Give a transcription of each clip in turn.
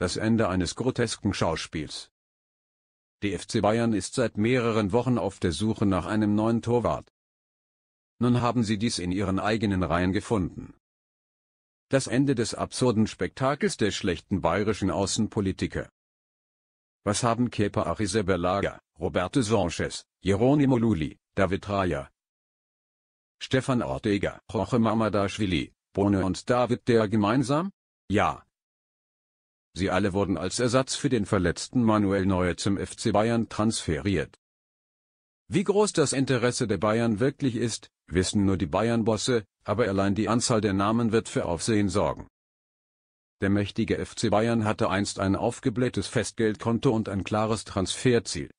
das Ende eines grotesken Schauspiels. Die FC Bayern ist seit mehreren Wochen auf der Suche nach einem neuen Torwart. Nun haben sie dies in ihren eigenen Reihen gefunden. Das Ende des absurden Spektakels der schlechten bayerischen Außenpolitiker. Was haben Kepa Arrizabalaga, Roberto Sanchez, Jeronimo Luli, David Raya, Stefan Ortega, Jorge Mamadaschwili, Bono und David der gemeinsam? Ja, Sie alle wurden als Ersatz für den verletzten Manuel Neuer zum FC Bayern transferiert. Wie groß das Interesse der Bayern wirklich ist, wissen nur die Bayern-Bosse, aber allein die Anzahl der Namen wird für Aufsehen sorgen. Der mächtige FC Bayern hatte einst ein aufgeblähtes Festgeldkonto und ein klares Transferziel.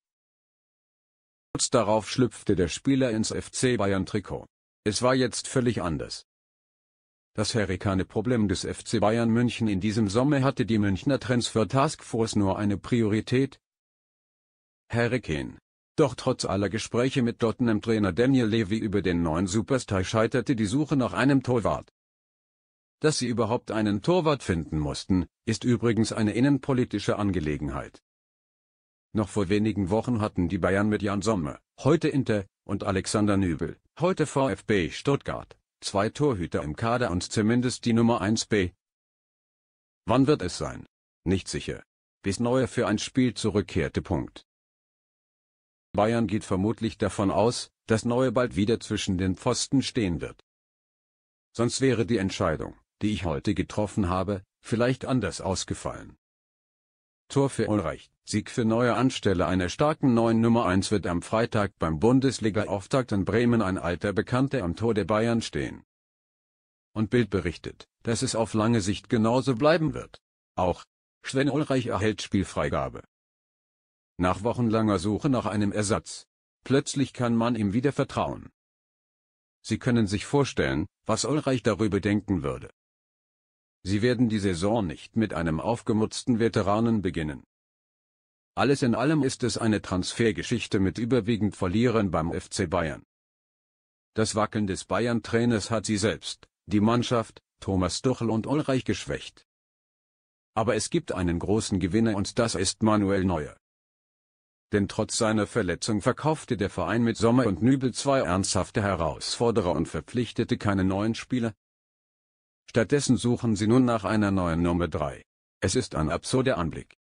Kurz darauf schlüpfte der Spieler ins FC Bayern-Trikot. Es war jetzt völlig anders. Das Hurrikane-Problem des FC Bayern München in diesem Sommer hatte die Münchner Transfer Taskforce nur eine Priorität. Hurricane. Doch trotz aller Gespräche mit Tottenham-Trainer Daniel Levy über den neuen Superstar scheiterte die Suche nach einem Torwart. Dass sie überhaupt einen Torwart finden mussten, ist übrigens eine innenpolitische Angelegenheit. Noch vor wenigen Wochen hatten die Bayern mit Jan Sommer, heute Inter, und Alexander Nübel, heute VfB Stuttgart, zwei Torhüter im Kader und zumindest die Nummer 1b. Wann wird es sein? Nicht sicher. Bis Neuer für ein Spiel zurückkehrte. Punkt. Bayern geht vermutlich davon aus, dass Neuer bald wieder zwischen den Pfosten stehen wird. Sonst wäre die Entscheidung, die ich heute getroffen habe, vielleicht anders ausgefallen. Tor für Ulreich. Sieg für neue Anstelle einer starken neuen Nummer 1 wird am Freitag beim Bundesliga-Auftakt in Bremen ein alter Bekannter am Tor der Bayern stehen. Und Bild berichtet, dass es auf lange Sicht genauso bleiben wird. Auch Sven Ulreich erhält Spielfreigabe. Nach wochenlanger Suche nach einem Ersatz. Plötzlich kann man ihm wieder vertrauen. Sie können sich vorstellen, was Ulreich darüber denken würde. Sie werden die Saison nicht mit einem aufgemutzten Veteranen beginnen. Alles in allem ist es eine Transfergeschichte mit überwiegend Verlierern beim FC Bayern. Das Wackeln des Bayern-Trainers hat sie selbst, die Mannschaft, Thomas Tuchel und Ulreich geschwächt. Aber es gibt einen großen Gewinner und das ist Manuel Neuer. Denn trotz seiner Verletzung verkaufte der Verein mit Sommer und Nübel zwei ernsthafte Herausforderer und verpflichtete keine neuen Spieler, Stattdessen suchen sie nun nach einer neuen Nummer 3. Es ist ein absurder Anblick.